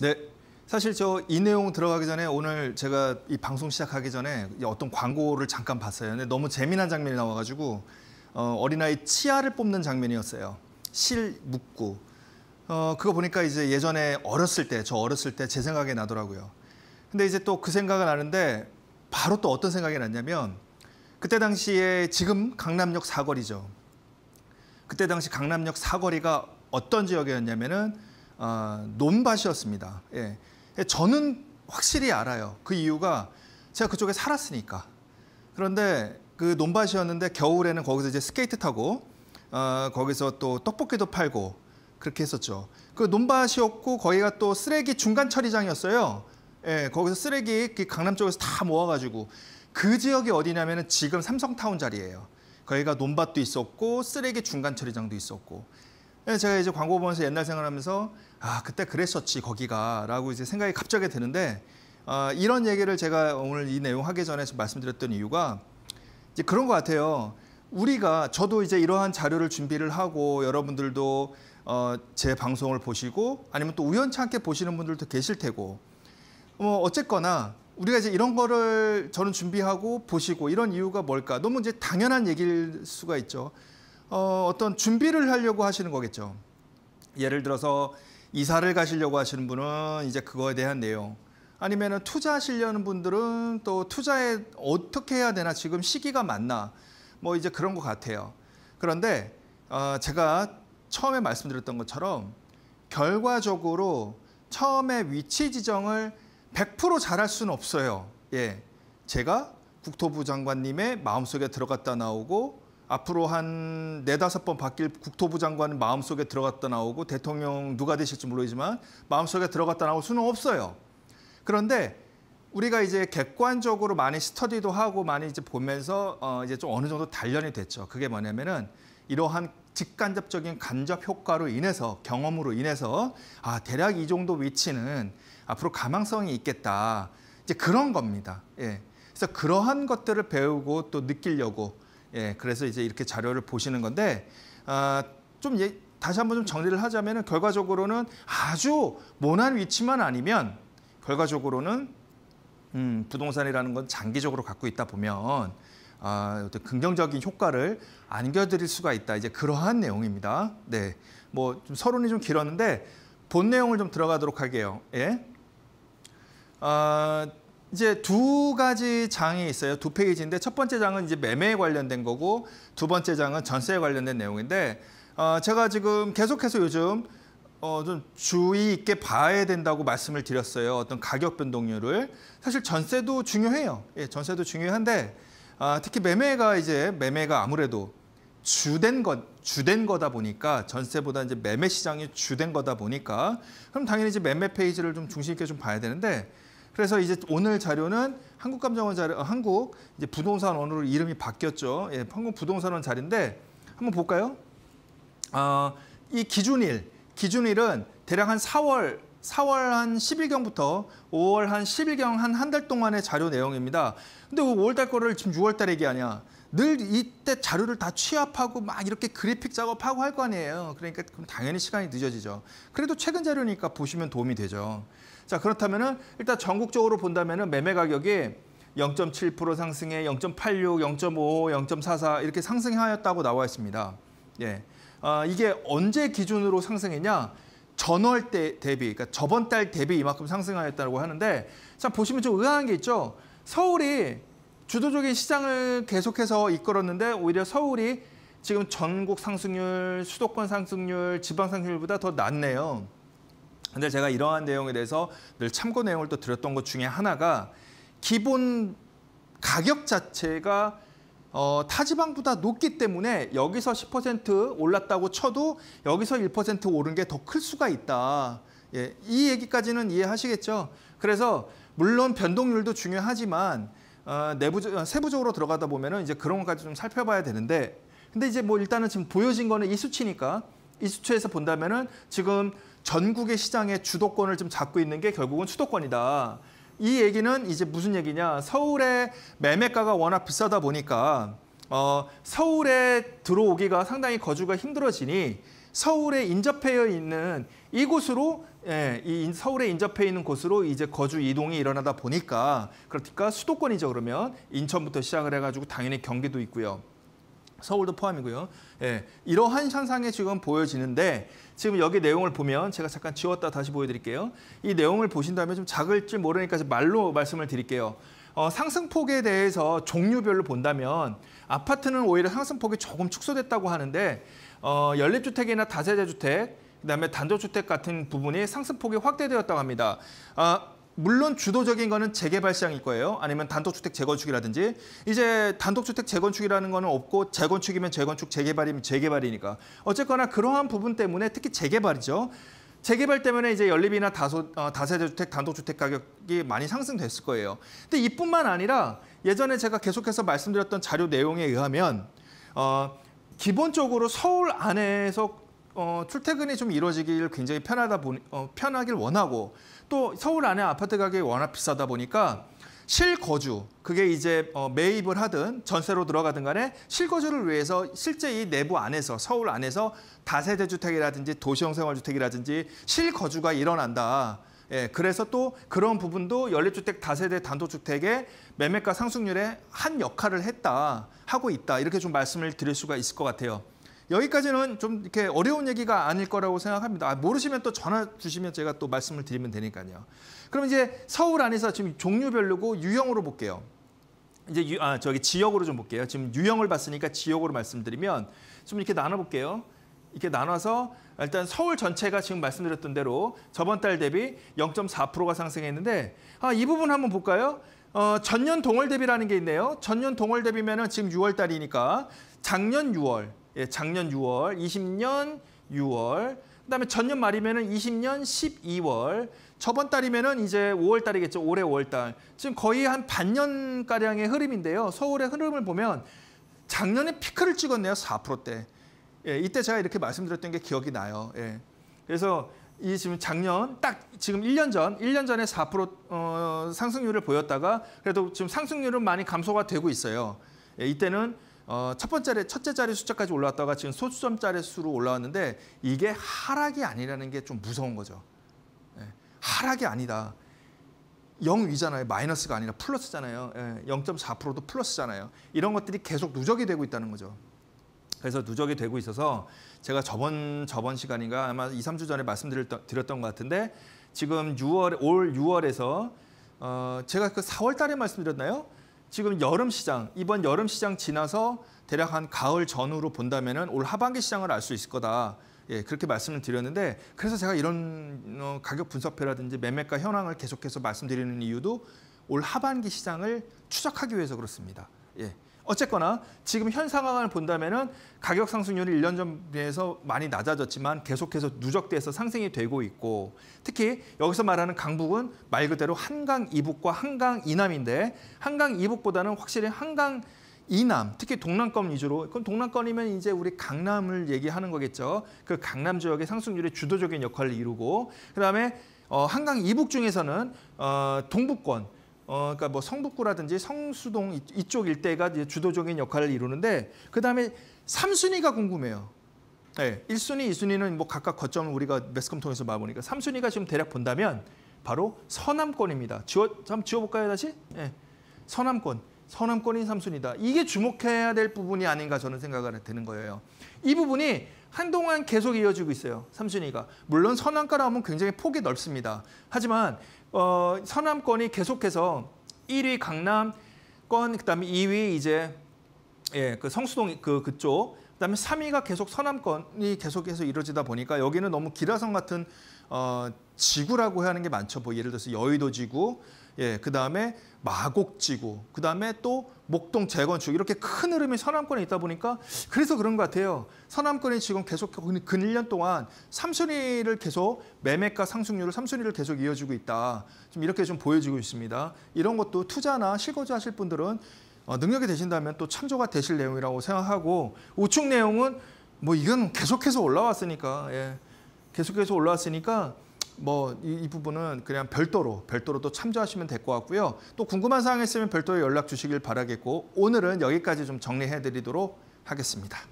네. 사실 저 이 내용 들어가기 전에 오늘 제가 이 방송 시작하기 전에 어떤 광고를 잠깐 봤어요. 근데 너무 재미난 장면이 나와가지고 어, 어린아이 치아를 뽑는 장면이었어요. 실 묶고 어, 그거 보니까 이제 예전에 어렸을 때 저 어렸을 때 제생각에 나더라고요. 근데 이제 또 그생각은 나는데 바로 또 어떤 생각이 났냐면 그때 당시에 지금 강남역 사거리죠. 그때 당시 강남역 사거리가 어떤 지역이었냐면은 어, 논밭이었습니다. 예. 저는 확실히 알아요. 그 이유가 제가 그쪽에 살았으니까. 그런데 그 논밭이었는데 겨울에는 거기서 이제 스케이트 타고 어, 거기서 또 떡볶이도 팔고 그렇게 했었죠. 그 논밭이었고 거기가 또 쓰레기 중간 처리장이었어요. 예, 거기서 쓰레기 그 강남 쪽에서 다 모아가지고 그 지역이 어디냐면은 지금 삼성타운 자리예요. 거기가 논밭도 있었고 쓰레기 중간 처리장도 있었고 예, 제가 이제 광고 보면서 옛날 생각하면서 아 그때 그랬었지 거기가라고 이제 생각이 갑자기 드는데 아, 이런 얘기를 제가 오늘 이 내용 하기 전에 말씀드렸던 이유가 이제 그런 것 같아요. 우리가 저도 이제 이러한 자료를 준비를 하고 여러분들도 어, 제 방송을 보시고 아니면 또 우연찮게 보시는 분들도 계실 테고 뭐 어쨌거나 우리가 이제 이런 거를 저는 준비하고 보시고 이런 이유가 뭘까 너무 이제 당연한 얘기일 수가 있죠. 어, 어떤 준비를 하려고 하시는 거겠죠. 예를 들어서 이사를 가시려고 하시는 분은 이제 그거에 대한 내용 아니면 투자하시려는 분들은 또 투자에 어떻게 해야 되나 지금 시기가 맞나 뭐 이제 그런 것 같아요. 그런데 어, 제가 처음에 말씀드렸던 것처럼 결과적으로 처음에 위치 지정을 100% 잘할 수는 없어요. 예, 제가 국토부 장관님의 마음속에 들어갔다 나오고 앞으로 한 네다섯 번 바뀔 국토부 장관은 마음속에 들어갔다 나오고 대통령 누가 되실지 모르지만 마음속에 들어갔다 나올 수는 없어요. 그런데 우리가 이제 객관적으로 많이 스터디도 하고 많이 이제 보면서 어 이제 좀 어느 정도 단련이 됐죠. 그게 뭐냐면은 이러한 직간접적인 간접 효과로 인해서 경험으로 인해서 아 대략 이 정도 위치는 앞으로 가망성이 있겠다. 이제 그런 겁니다. 예. 그래서 그러한 것들을 배우고 또 느끼려고 예, 그래서 이제 이렇게 자료를 보시는 건데 아, 좀 예, 다시 한번 좀 정리를 하자면 결과적으로는 아주 모난 위치만 아니면 결과적으로는 음, 부동산이라는 건 장기적으로 갖고 있다 보면 아, 어떤 긍정적인 효과를 안겨드릴 수가 있다. 이제 그러한 내용입니다. 네, 뭐 좀 서론이 좀 길었는데 본 내용을 좀 들어가도록 할게요. 예. 아, 이제 두 가지 장이 있어요. 두 페이지인데 첫 번째 장은 이제 매매에 관련된 거고 두 번째 장은 전세에 관련된 내용인데 어, 제가 지금 계속해서 요즘 어, 좀 주의 있게 봐야 된다고 말씀을 드렸어요. 어떤 가격 변동률을 사실 전세도 중요해요. 예, 전세도 중요한데 아, 특히 매매가 이제 매매가 아무래도 주된 것 주된 거다 보니까 전세보다 이제 매매 시장이 주된 거다 보니까 그럼 당연히 이제 매매 페이지를 좀 중심 있게 좀 봐야 되는데 그래서 이제 오늘 자료는 한국감정원 자료, 어, 한국 이제 부동산원으로 이름이 바뀌었죠. 예, 한국 부동산원 자리인데 한번 볼까요? 어, 이 기준일, 기준일은 대략 한 4월 4월 한 10일경부터 5월 한 10일경 한 한 달 동안의 자료 내용입니다. 근데 왜 5월 달 거를 지금 6월 달 얘기하냐? 늘 이때 자료를 다 취합하고 막 이렇게 그래픽 작업하고 할 거 아니에요. 그러니까 그럼 당연히 시간이 늦어지죠. 그래도 최근 자료니까 보시면 도움이 되죠. 자 그렇다면은 일단 전국적으로 본다면은 매매 가격이 0.7%상승에 0.86, 0.55, 0.44 이렇게 상승하였다고 나와 있습니다. 예, 아, 이게 언제 기준으로 상승했냐? 전월 대, 대비, 그러니까 저번 달 대비 이만큼 상승하였다고 하는데 자 보시면 좀 의아한 게 있죠. 서울이 주도적인 시장을 계속해서 이끌었는데 오히려 서울이 지금 전국 상승률, 수도권 상승률, 지방 상승률보다 더 낮네요. 근데 제가 이러한 내용에 대해서 늘 참고 내용을 또 드렸던 것 중에 하나가 기본 가격 자체가 어, 타지방보다 높기 때문에 여기서 10% 올랐다고 쳐도 여기서 1% 오른 게 더 클 수가 있다. 예, 이 얘기까지는 이해하시겠죠? 그래서 물론 변동률도 중요하지만 어, 내부 어, 세부적으로 들어가다 보면은 이제 그런 것까지 좀 살펴봐야 되는데 근데 이제 뭐 일단은 지금 보여진 거는 이 수치니까 이 수치에서 본다면은 지금 전국의 시장의 주도권을 좀 잡고 있는 게 결국은 수도권이다. 이 얘기는 이제 무슨 얘기냐? 서울의 매매가가 워낙 비싸다 보니까 어, 서울에 들어오기가 상당히 거주가 힘들어지니 서울에 인접해 있는 이곳으로 예, 이 서울에 인접해 있는 곳으로 이제 거주 이동이 일어나다 보니까 그러니까 수도권이죠 그러면 인천부터 시작을 해가지고 당연히 경기도 있고요. 서울도 포함이고요. 예, 이러한 현상이 지금 보여지는데 지금 여기 내용을 보면 제가 잠깐 지웠다 다시 보여드릴게요. 이 내용을 보신다면 좀 작을지 모르니까 말로 말씀을 드릴게요. 어, 상승폭에 대해서 종류별로 본다면 아파트는 오히려 상승폭이 조금 축소됐다고 하는데 어, 연립주택이나 다세대주택, 그다음에 단독주택 같은 부분이 상승폭이 확대되었다고 합니다. 아, 물론 주도적인 거는 재개발 시장일 거예요. 아니면 단독주택 재건축이라든지 이제 단독주택 재건축이라는 거는 없고 재건축이면 재건축, 재개발이면 재개발이니까 어쨌거나 그러한 부분 때문에 특히 재개발이죠. 재개발 때문에 이제 연립이나 다소, 어, 다세대주택, 단독주택 가격이 많이 상승됐을 거예요. 근데 이뿐만 아니라 예전에 제가 계속해서 말씀드렸던 자료 내용에 의하면 어, 기본적으로 서울 안에서 어, 출퇴근이 좀 이루어지길 굉장히 편하다 보니 어, 편하길 원하고 또 서울 안에 아파트 가격이 워낙 비싸다 보니까 실거주 그게 이제 어, 매입을 하든 전세로 들어가든 간에 실거주를 위해서 실제 이 내부 안에서 서울 안에서 다세대 주택이라든지 도시형 생활주택이라든지 실거주가 일어난다. 예, 그래서 또 그런 부분도 연립주택 다세대 단독주택의 매매가 상승률에 한 역할을 했다 하고 있다 이렇게 좀 말씀을 드릴 수가 있을 것 같아요. 여기까지는 좀 이렇게 어려운 얘기가 아닐 거라고 생각합니다. 아, 모르시면 또 전화 주시면 제가 또 말씀을 드리면 되니까요. 그럼 이제 서울 안에서 지금 종류별로고 유형으로 볼게요. 이제 유, 아 저기 지역으로 좀 볼게요. 지금 유형을 봤으니까 지역으로 말씀드리면 좀 이렇게 나눠 볼게요. 이렇게 나눠서 일단 서울 전체가 지금 말씀드렸던 대로 저번 달 대비 0.4%가 상승했는데 아, 이 부분 한번 볼까요? 어, 전년 동월 대비라는 게 있네요. 전년 동월 대비면은 지금 6월 달이니까 작년 6월, 예, 작년 6월, 20년 6월, 그다음에 전년 말이면은 20년 12월, 저번 달이면은 이제 5월 달이겠죠. 올해 5월 달. 지금 거의 한 반년 가량의 흐름인데요. 서울의 흐름을 보면 작년에 피크를 찍었네요. 4%대. 예, 이때 제가 이렇게 말씀드렸던 게 기억이 나요. 예. 그래서 이 지금 작년 딱 지금 1년 전, 1년 전에 4% 어, 상승률을 보였다가 그래도 지금 상승률은 많이 감소가 되고 있어요. 예, 이때는 어, 첫 번째 첫째 자리 숫자까지 올라왔다가 지금 소수점 자리 수로 올라왔는데 이게 하락이 아니라는 게 좀 무서운 거죠. 예, 하락이 아니다. 0위잖아요. 마이너스가 아니라 플러스잖아요. 예, 0.4%도 플러스잖아요. 이런 것들이 계속 누적이 되고 있다는 거죠. 그래서 누적이 되고 있어서 제가 저번 저번 시간인가 아마 2, 3주 전에 말씀드렸던 드렸던 것 같은데 지금 6월 올 6월에서 어, 제가 그 4월 달에 말씀드렸나요? 지금 여름 시장 이번 여름 시장 지나서 대략 한 가을 전후로 본다면은 올 하반기 시장을 알 수 있을 거다. 예, 그렇게 말씀을 드렸는데 그래서 제가 이런 어, 가격 분석표라든지 매매가 현황을 계속해서 말씀드리는 이유도 올 하반기 시장을 추적하기 위해서 그렇습니다. 예. 어쨌거나 지금 현 상황을 본다면은 가격 상승률이 1년 전에 비해서 많이 낮아졌지만 계속해서 누적돼서 상승이 되고 있고 특히 여기서 말하는 강북은 말 그대로 한강 이북과 한강 이남인데 한강 이북보다는 확실히 한강 이남, 특히 동남권 위주로, 그럼 동남권이면 이제 우리 강남을 얘기하는 거겠죠. 그 강남 지역의 상승률의 주도적인 역할을 이루고, 그 다음에 어, 한강 이북 중에서는 어, 동북권, 어, 그러니까 뭐 성북구라든지 성수동 이쪽 일대가 주도적인 역할을 이루는데 그 다음에 삼순위가 궁금해요. 네, 1순위, 2순위는 뭐 각각 거점을 우리가 매스컴 통해서 봐보니까 삼순위가 지금 대략 본다면 바로 서남권입니다. 지워, 한번 지워볼까요 다시? 네, 서남권. 서남권인 삼순위다. 이게 주목해야 될 부분이 아닌가 저는 생각을 되는 거예요. 이 부분이 한동안 계속 이어지고 있어요. 삼순위가. 물론 서남가라 하면 굉장히 폭이 넓습니다. 하지만 어, 서남권이 계속해서 1위 강남권, 그다음에 2위 이제 예, 그 성수동 그 그쪽, 그다음에 3위가 계속 서남권이 계속해서 이루어지다 보니까 여기는 너무 기라성 같은 어, 지구라고 하는 게 많죠. 뭐 예를 들어서 여의도 지구, 예, 그 다음에 마곡지구, 그 다음에 또 목동 재건축 이렇게 큰 흐름이 서남권에 있다 보니까 그래서 그런 것 같아요. 서남권이 지금 계속 근 1년 동안 3순위를 계속 매매가 상승률을 3순위를 계속 이어주고 있다. 좀 이렇게 좀 보여지고 있습니다. 이런 것도 투자나 실거주 하실 분들은 어, 능력이 되신다면 또 참조가 되실 내용이라고 생각하고 우측 내용은 뭐 이건 계속해서 올라왔으니까 예. 계속해서 올라왔으니까 뭐이 이 부분은 그냥 별도로 별도로 또 참조하시면 될 것 같고요. 또 궁금한 사항 있으면 별도로 연락 주시길 바라겠고 오늘은 여기까지 좀 정리해 드리도록 하겠습니다.